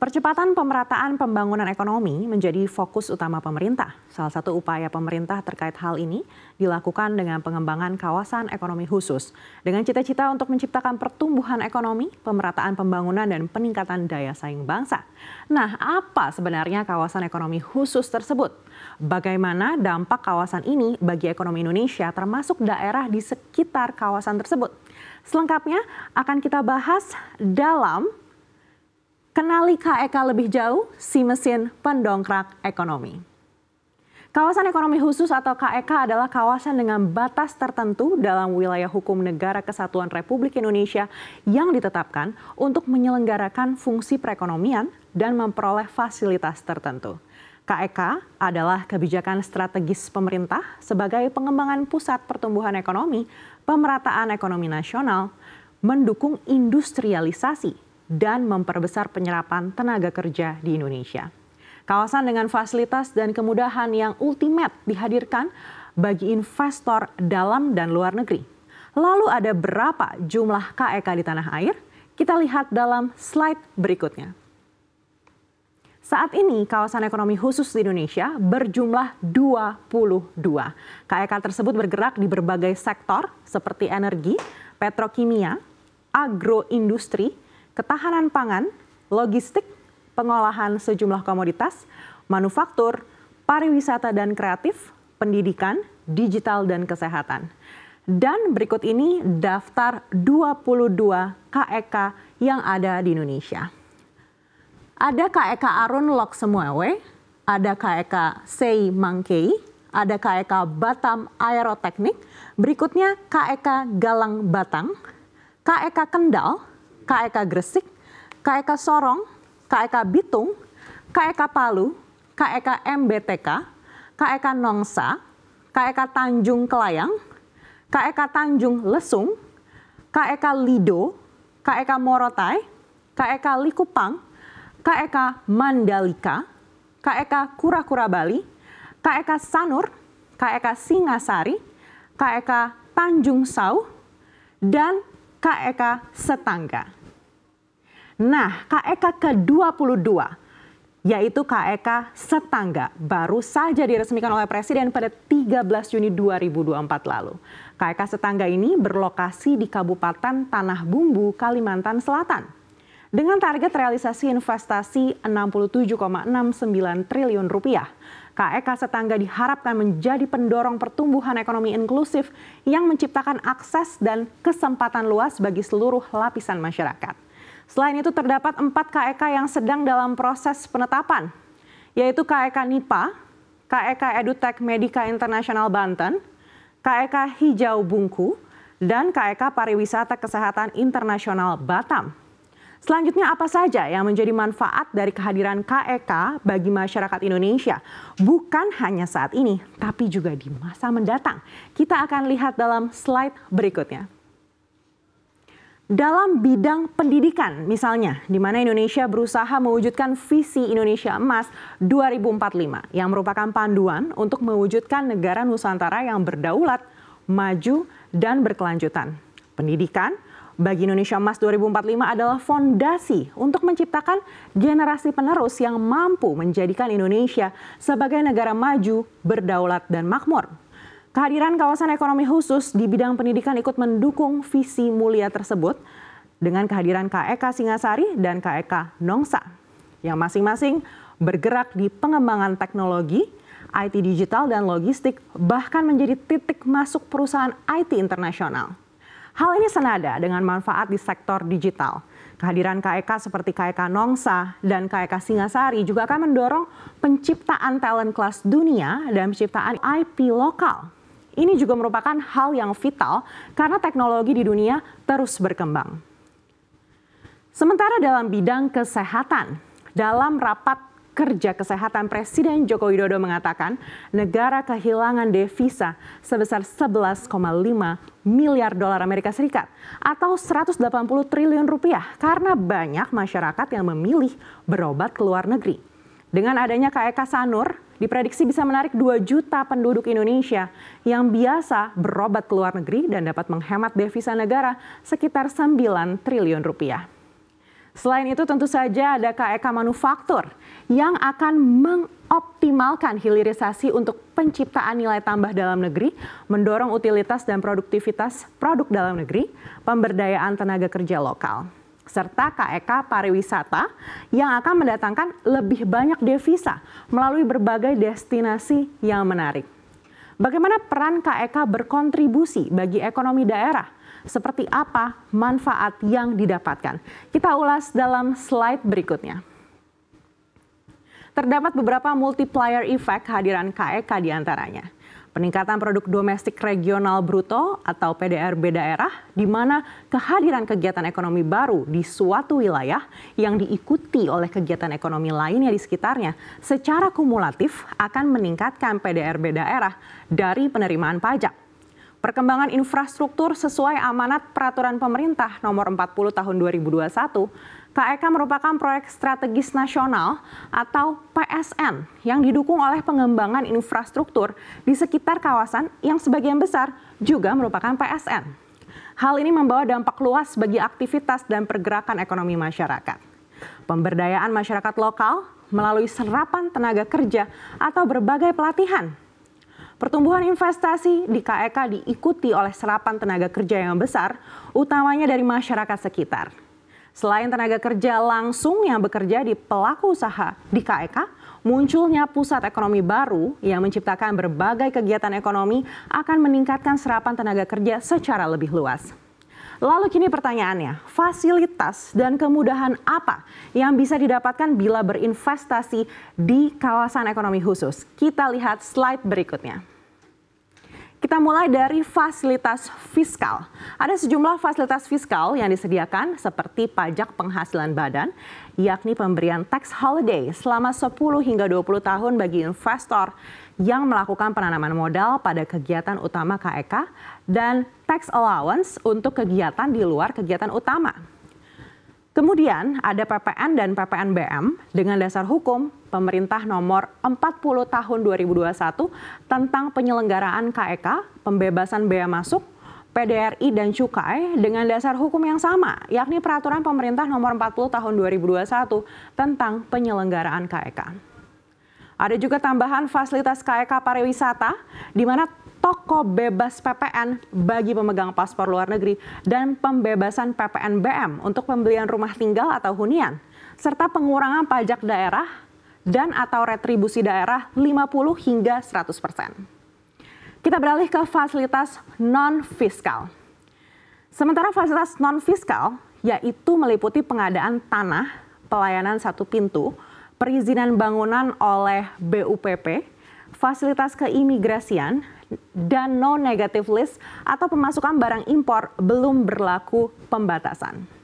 Percepatan pemerataan pembangunan ekonomi menjadi fokus utama pemerintah. Salah satu upaya pemerintah terkait hal ini dilakukan dengan pengembangan kawasan ekonomi khusus. Dengan cita-cita untuk menciptakan pertumbuhan ekonomi, pemerataan pembangunan, dan peningkatan daya saing bangsa. Nah, apa sebenarnya kawasan ekonomi khusus tersebut? Bagaimana dampak kawasan ini bagi ekonomi Indonesia termasuk daerah di sekitar kawasan tersebut? Selengkapnya akan kita bahas dalam Kenali KEK e lebih jauh, si mesin pendongkrak ekonomi. Kawasan ekonomi khusus atau KEK e adalah kawasan dengan batas tertentu dalam wilayah hukum negara kesatuan Republik Indonesia yang ditetapkan untuk menyelenggarakan fungsi perekonomian dan memperoleh fasilitas tertentu. KEK e adalah kebijakan strategis pemerintah sebagai pengembangan pusat pertumbuhan ekonomi, pemerataan ekonomi nasional, mendukung industrialisasi dan memperbesar penyerapan tenaga kerja di Indonesia. Kawasan dengan fasilitas dan kemudahan yang ultimate dihadirkan bagi investor dalam dan luar negeri. Lalu ada berapa jumlah KEK e di tanah air? Kita lihat dalam slide berikutnya. Saat ini kawasan ekonomi khusus di Indonesia berjumlah 22. KEK tersebut bergerak di berbagai sektor seperti energi, petrokimia, agroindustri, ketahanan pangan, logistik, pengolahan sejumlah komoditas, manufaktur, pariwisata dan kreatif, pendidikan, digital dan kesehatan. Dan berikut ini daftar 22 KEK yang ada di Indonesia. Ada KEK e Arun Semuewe, ada KEK e Sei Mangkei, ada KEK e Batam Aeroteknik, berikutnya KEK Galang Batang, KEK Kendal, KEK Gresik, KEK Sorong, KEK Bitung, KEK Palu, KEK MBTK, KEK Nongsa, KEK Tanjung Kelayang, KEK Tanjung Lesung, KEK Lido, KEK Morotai, KEK Likupang, KEK Mandalika, KEK Kura-Kura Bali, KEK Sanur, KEK Singasari, KEK Tanjung Sau, dan KEK Setangga. Nah, KEK ke-22 yaitu KEK setangga baru saja diresmikan oleh Presiden pada 13 Juni 2024 lalu. KEK setangga ini berlokasi di Kabupaten Tanah Bumbu, Kalimantan Selatan. Dengan target realisasi investasi 67,69 triliun rupiah, KEK setangga diharapkan menjadi pendorong pertumbuhan ekonomi inklusif yang menciptakan akses dan kesempatan luas bagi seluruh lapisan masyarakat. Selain itu terdapat empat KEK e yang sedang dalam proses penetapan, yaitu KEK NIPA, KEK Edutech Medika Internasional Banten, KEK e Hijau Bungku, dan KEK e Pariwisata Kesehatan Internasional Batam. Selanjutnya apa saja yang menjadi manfaat dari kehadiran KEK bagi masyarakat Indonesia? Bukan hanya saat ini, tapi juga di masa mendatang. Kita akan lihat dalam slide berikutnya dalam bidang pendidikan misalnya di mana Indonesia berusaha mewujudkan visi Indonesia Emas 2045 yang merupakan panduan untuk mewujudkan negara nusantara yang berdaulat, maju dan berkelanjutan. Pendidikan bagi Indonesia Emas 2045 adalah fondasi untuk menciptakan generasi penerus yang mampu menjadikan Indonesia sebagai negara maju, berdaulat dan makmur. Kehadiran kawasan ekonomi khusus di bidang pendidikan ikut mendukung visi mulia tersebut dengan kehadiran KEK e Singasari dan KEK e Nongsa yang masing-masing bergerak di pengembangan teknologi, IT digital dan logistik bahkan menjadi titik masuk perusahaan IT internasional. Hal ini senada dengan manfaat di sektor digital. Kehadiran KEK e seperti KEK Nongsa dan KEK Singasari juga akan mendorong penciptaan talent kelas dunia dan penciptaan IP lokal ini juga merupakan hal yang vital karena teknologi di dunia terus berkembang. Sementara dalam bidang kesehatan, dalam rapat kerja kesehatan Presiden Joko Widodo mengatakan negara kehilangan devisa sebesar 11,5 miliar dolar Amerika Serikat atau 180 triliun rupiah karena banyak masyarakat yang memilih berobat ke luar negeri. Dengan adanya KEK Sanur, diprediksi bisa menarik 2 juta penduduk Indonesia yang biasa berobat ke luar negeri dan dapat menghemat devisa negara sekitar 9 triliun rupiah. Selain itu tentu saja ada KEK Manufaktur yang akan mengoptimalkan hilirisasi untuk penciptaan nilai tambah dalam negeri, mendorong utilitas dan produktivitas produk dalam negeri, pemberdayaan tenaga kerja lokal serta KEK e pariwisata yang akan mendatangkan lebih banyak devisa melalui berbagai destinasi yang menarik. Bagaimana peran KEK e berkontribusi bagi ekonomi daerah? Seperti apa manfaat yang didapatkan? Kita ulas dalam slide berikutnya. Terdapat beberapa multiplier effect kehadiran KEK diantaranya. antaranya peningkatan produk domestik regional bruto atau PDRB daerah di mana kehadiran kegiatan ekonomi baru di suatu wilayah yang diikuti oleh kegiatan ekonomi lainnya di sekitarnya secara kumulatif akan meningkatkan PDRB daerah dari penerimaan pajak Perkembangan infrastruktur sesuai amanat peraturan pemerintah nomor 40 tahun 2021 KEK merupakan proyek strategis nasional atau PSN yang didukung oleh pengembangan infrastruktur di sekitar kawasan yang sebagian besar juga merupakan PSN. Hal ini membawa dampak luas bagi aktivitas dan pergerakan ekonomi masyarakat. Pemberdayaan masyarakat lokal melalui serapan tenaga kerja atau berbagai pelatihan. Pertumbuhan investasi di KEK e diikuti oleh serapan tenaga kerja yang besar, utamanya dari masyarakat sekitar. Selain tenaga kerja langsung yang bekerja di pelaku usaha di KEK, e munculnya pusat ekonomi baru yang menciptakan berbagai kegiatan ekonomi akan meningkatkan serapan tenaga kerja secara lebih luas. Lalu kini pertanyaannya, fasilitas dan kemudahan apa yang bisa didapatkan bila berinvestasi di kawasan ekonomi khusus? Kita lihat slide berikutnya. Kita mulai dari fasilitas fiskal. Ada sejumlah fasilitas fiskal yang disediakan seperti pajak penghasilan badan, yakni pemberian tax holiday selama 10 hingga 20 tahun bagi investor yang melakukan penanaman modal pada kegiatan utama KEK e dan tax allowance untuk kegiatan di luar kegiatan utama. Kemudian ada PPN dan PPNBM dengan dasar hukum Pemerintah Nomor 40 Tahun 2021 tentang penyelenggaraan KEK, e pembebasan bea masuk, PDRI dan cukai dengan dasar hukum yang sama, yakni peraturan pemerintah nomor 40 tahun 2021 tentang penyelenggaraan KEK. E ada juga tambahan fasilitas KEK e pariwisata di mana toko bebas PPN bagi pemegang paspor luar negeri dan pembebasan PPN PPNBM untuk pembelian rumah tinggal atau hunian, serta pengurangan pajak daerah dan atau retribusi daerah 50 hingga 100 persen. Kita beralih ke fasilitas non-fiskal. Sementara fasilitas non-fiskal yaitu meliputi pengadaan tanah, pelayanan satu pintu, perizinan bangunan oleh BUPP, fasilitas keimigrasian, dan non negative list atau pemasukan barang impor belum berlaku pembatasan.